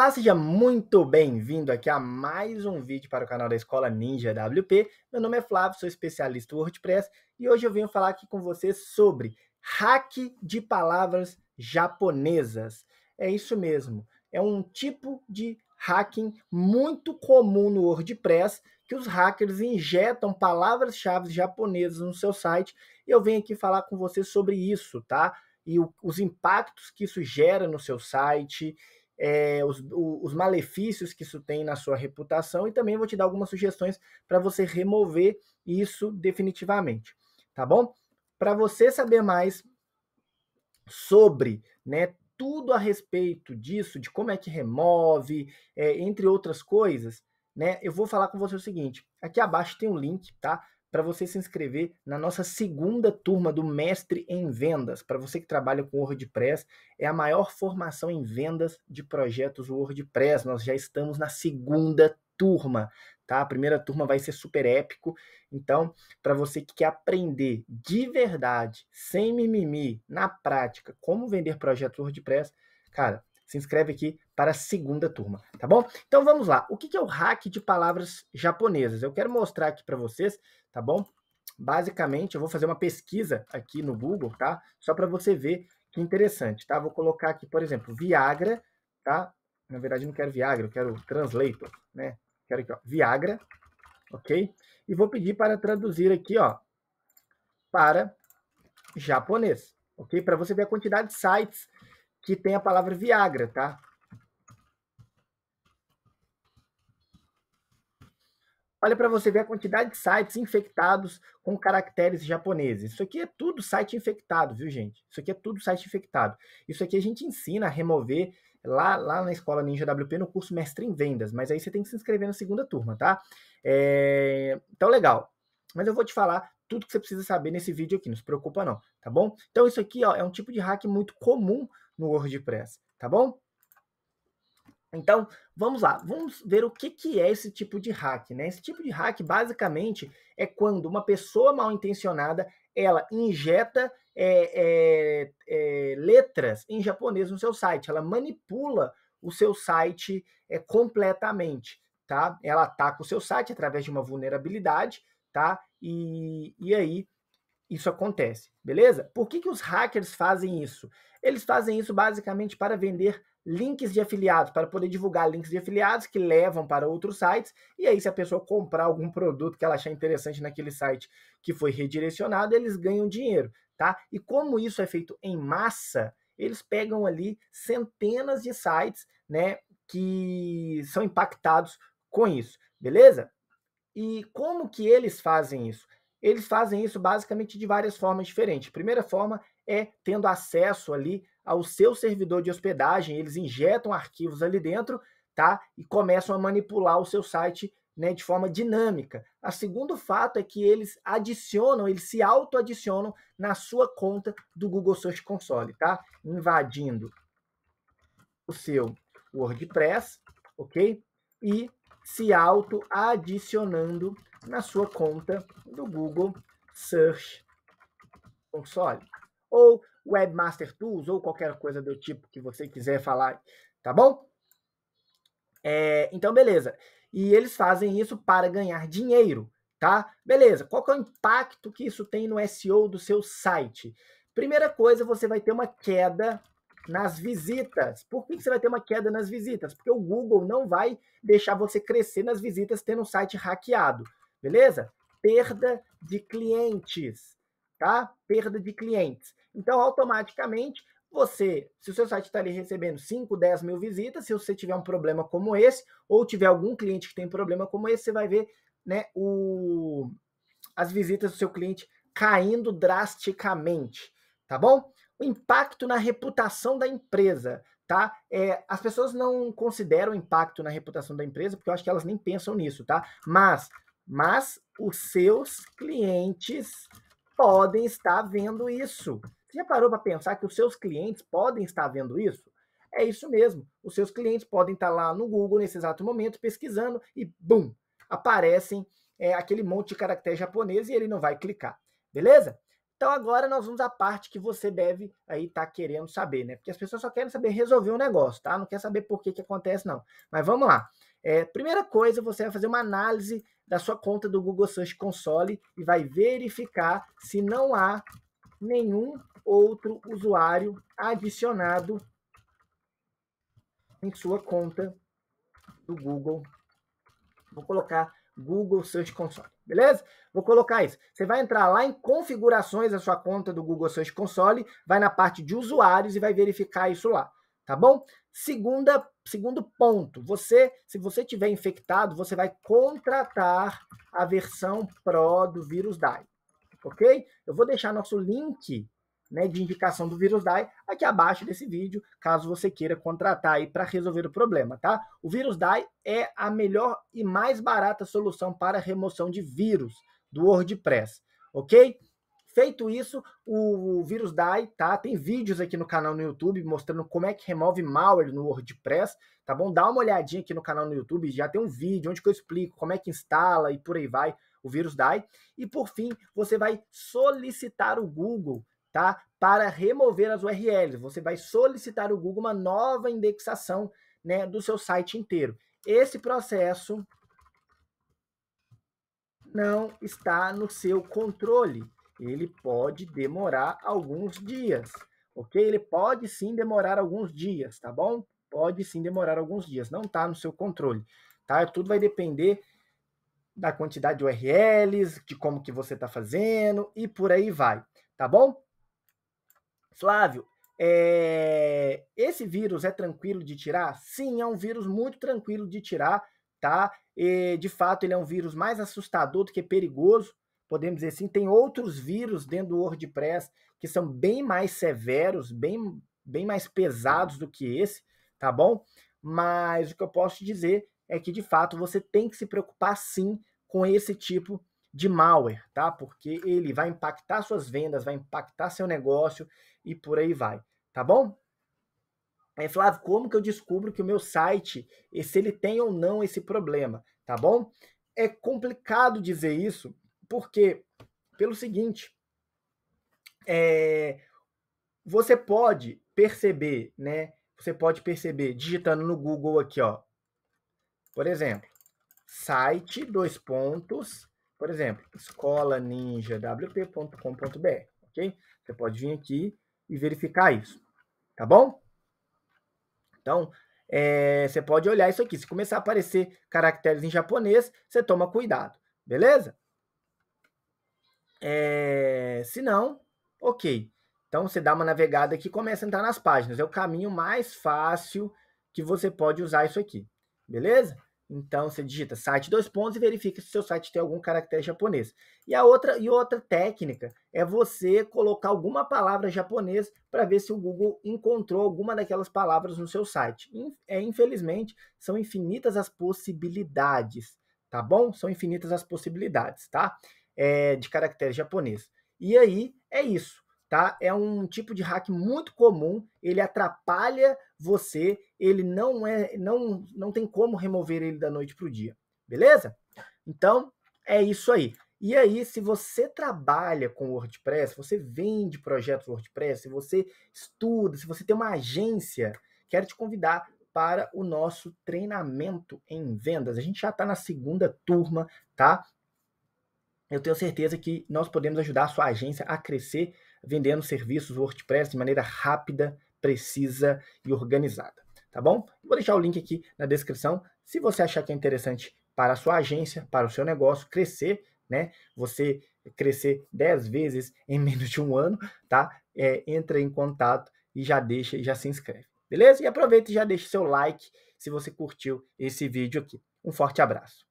Olá, seja muito bem-vindo aqui a mais um vídeo para o canal da Escola Ninja WP. Meu nome é Flávio, sou especialista em WordPress e hoje eu venho falar aqui com você sobre hack de palavras japonesas. É isso mesmo, é um tipo de hacking muito comum no WordPress que os hackers injetam palavras-chave japonesas no seu site. E eu venho aqui falar com você sobre isso, tá? E o, os impactos que isso gera no seu site é, os, os malefícios que isso tem na sua reputação e também vou te dar algumas sugestões para você remover isso definitivamente, tá bom? Para você saber mais sobre né, tudo a respeito disso, de como é que remove, é, entre outras coisas, né, eu vou falar com você o seguinte: aqui abaixo tem um link, tá? para você se inscrever na nossa segunda turma do Mestre em Vendas. Para você que trabalha com WordPress, é a maior formação em vendas de projetos WordPress. Nós já estamos na segunda turma, tá? A primeira turma vai ser super épico. Então, para você que quer aprender de verdade, sem mimimi, na prática, como vender projetos WordPress, cara, se inscreve aqui para a segunda turma, tá bom? Então vamos lá. O que é o hack de palavras japonesas? Eu quero mostrar aqui para vocês tá bom? Basicamente, eu vou fazer uma pesquisa aqui no Google, tá? Só para você ver que interessante, tá? Vou colocar aqui, por exemplo, Viagra, tá? Na verdade, não quero Viagra, eu quero Translator, né? Quero aqui, ó, Viagra, ok? E vou pedir para traduzir aqui, ó, para japonês, ok? Para você ver a quantidade de sites que tem a palavra Viagra, tá? Olha para você ver a quantidade de sites infectados com caracteres japoneses. Isso aqui é tudo site infectado, viu, gente? Isso aqui é tudo site infectado. Isso aqui a gente ensina a remover lá, lá na escola Ninja WP no curso Mestre em Vendas, mas aí você tem que se inscrever na segunda turma, tá? É... Então, legal. Mas eu vou te falar tudo que você precisa saber nesse vídeo aqui, não se preocupa não, tá bom? Então, isso aqui ó, é um tipo de hack muito comum no WordPress, tá bom? Então, vamos lá, vamos ver o que, que é esse tipo de hack. Né? Esse tipo de hack, basicamente, é quando uma pessoa mal intencionada ela injeta é, é, é, letras em japonês no seu site, ela manipula o seu site eh, completamente, tá? Ela ataca o seu site através de uma vulnerabilidade, tá? E, e aí isso acontece, beleza? Por que, que os hackers fazem isso? Eles fazem isso basicamente para vender links de afiliados, para poder divulgar links de afiliados que levam para outros sites. E aí, se a pessoa comprar algum produto que ela achar interessante naquele site que foi redirecionado, eles ganham dinheiro, tá? E como isso é feito em massa, eles pegam ali centenas de sites, né, que são impactados com isso, beleza? E como que eles fazem isso? Eles fazem isso basicamente de várias formas diferentes. A primeira forma é tendo acesso ali ao seu servidor de hospedagem, eles injetam arquivos ali dentro, tá? E começam a manipular o seu site né, de forma dinâmica. a segundo fato é que eles adicionam, eles se auto-adicionam na sua conta do Google Search Console, tá? Invadindo o seu WordPress, ok? E se auto-adicionando na sua conta do Google Search Console. Ou Webmaster Tools ou qualquer coisa do tipo que você quiser falar, tá bom? É, então, beleza. E eles fazem isso para ganhar dinheiro, tá? Beleza. Qual que é o impacto que isso tem no SEO do seu site? Primeira coisa, você vai ter uma queda nas visitas. Por que, que você vai ter uma queda nas visitas? Porque o Google não vai deixar você crescer nas visitas tendo um site hackeado, beleza? Perda de clientes, tá? Perda de clientes. Então, automaticamente, você, se o seu site está ali recebendo 5, 10 mil visitas, se você tiver um problema como esse, ou tiver algum cliente que tem problema como esse, você vai ver né, o, as visitas do seu cliente caindo drasticamente, tá bom? O impacto na reputação da empresa, tá? É, as pessoas não consideram impacto na reputação da empresa, porque eu acho que elas nem pensam nisso, tá? Mas, mas os seus clientes podem estar vendo isso, você já parou para pensar que os seus clientes podem estar vendo isso? É isso mesmo. Os seus clientes podem estar tá lá no Google nesse exato momento pesquisando e bum, aparecem é, aquele monte de caractere japonês e ele não vai clicar. Beleza? Então agora nós vamos à parte que você deve aí estar tá querendo saber, né? Porque as pessoas só querem saber resolver um negócio, tá? Não quer saber por que, que acontece, não. Mas vamos lá. É, primeira coisa, você vai fazer uma análise da sua conta do Google Search Console e vai verificar se não há nenhum outro usuário adicionado em sua conta do Google. Vou colocar Google Search Console, beleza? Vou colocar isso. Você vai entrar lá em configurações da sua conta do Google Search Console, vai na parte de usuários e vai verificar isso lá, tá bom? Segunda, segundo ponto, você, se você tiver infectado, você vai contratar a versão Pro do vírus DAI, ok? Eu vou deixar nosso link né, de indicação do Vírus DAI aqui abaixo desse vídeo, caso você queira contratar aí para resolver o problema, tá? O Vírus DAI é a melhor e mais barata solução para remoção de vírus do WordPress, ok? Feito isso, o Vírus DAI, tá? Tem vídeos aqui no canal no YouTube mostrando como é que remove malware no WordPress, tá bom? Dá uma olhadinha aqui no canal no YouTube, já tem um vídeo onde eu explico como é que instala e por aí vai o Vírus DAI. E por fim, você vai solicitar o Google tá? Para remover as URLs, você vai solicitar o Google uma nova indexação, né, do seu site inteiro. Esse processo não está no seu controle. Ele pode demorar alguns dias, ok? Ele pode sim demorar alguns dias, tá bom? Pode sim demorar alguns dias, não está no seu controle, tá? Tudo vai depender da quantidade de URLs, de como que você está fazendo e por aí vai, tá bom? Flávio, é, esse vírus é tranquilo de tirar? Sim, é um vírus muito tranquilo de tirar, tá? E, de fato, ele é um vírus mais assustador do que perigoso, podemos dizer assim. Tem outros vírus dentro do WordPress que são bem mais severos, bem, bem mais pesados do que esse, tá bom? Mas o que eu posso te dizer é que, de fato, você tem que se preocupar sim com esse tipo de malware, tá? Porque ele vai impactar suas vendas, vai impactar seu negócio e por aí vai, tá bom? Aí, é, Flávio, como que eu descubro que o meu site, se ele tem ou não esse problema, tá bom? É complicado dizer isso, porque pelo seguinte, é, você pode perceber, né? Você pode perceber digitando no Google aqui, ó. Por exemplo, site dois pontos por exemplo, escola wp.com.br ok? Você pode vir aqui e verificar isso, tá bom? Então, é, você pode olhar isso aqui. Se começar a aparecer caracteres em japonês, você toma cuidado, beleza? É, se não, ok. Então você dá uma navegada aqui e começa a entrar nas páginas. É o caminho mais fácil que você pode usar isso aqui, beleza? Então você digita site dois pontos e verifica se o seu site tem algum caractere japonês. E a outra e outra técnica é você colocar alguma palavra japonês para ver se o Google encontrou alguma daquelas palavras no seu site. É infelizmente são infinitas as possibilidades, tá bom? São infinitas as possibilidades, tá? É, de caractere japonês. E aí é isso tá? É um tipo de hack muito comum, ele atrapalha você, ele não é não não tem como remover ele da noite para o dia. Beleza? Então, é isso aí. E aí, se você trabalha com WordPress, você vende projetos WordPress, se você estuda, se você tem uma agência, quero te convidar para o nosso treinamento em vendas. A gente já está na segunda turma, tá? Eu tenho certeza que nós podemos ajudar a sua agência a crescer vendendo serviços WordPress de maneira rápida, precisa e organizada, tá bom? Vou deixar o link aqui na descrição. Se você achar que é interessante para a sua agência, para o seu negócio crescer, né? Você crescer 10 vezes em menos de um ano, tá? É, entra em contato e já deixa e já se inscreve, beleza? E aproveita e já deixa seu like se você curtiu esse vídeo aqui. Um forte abraço.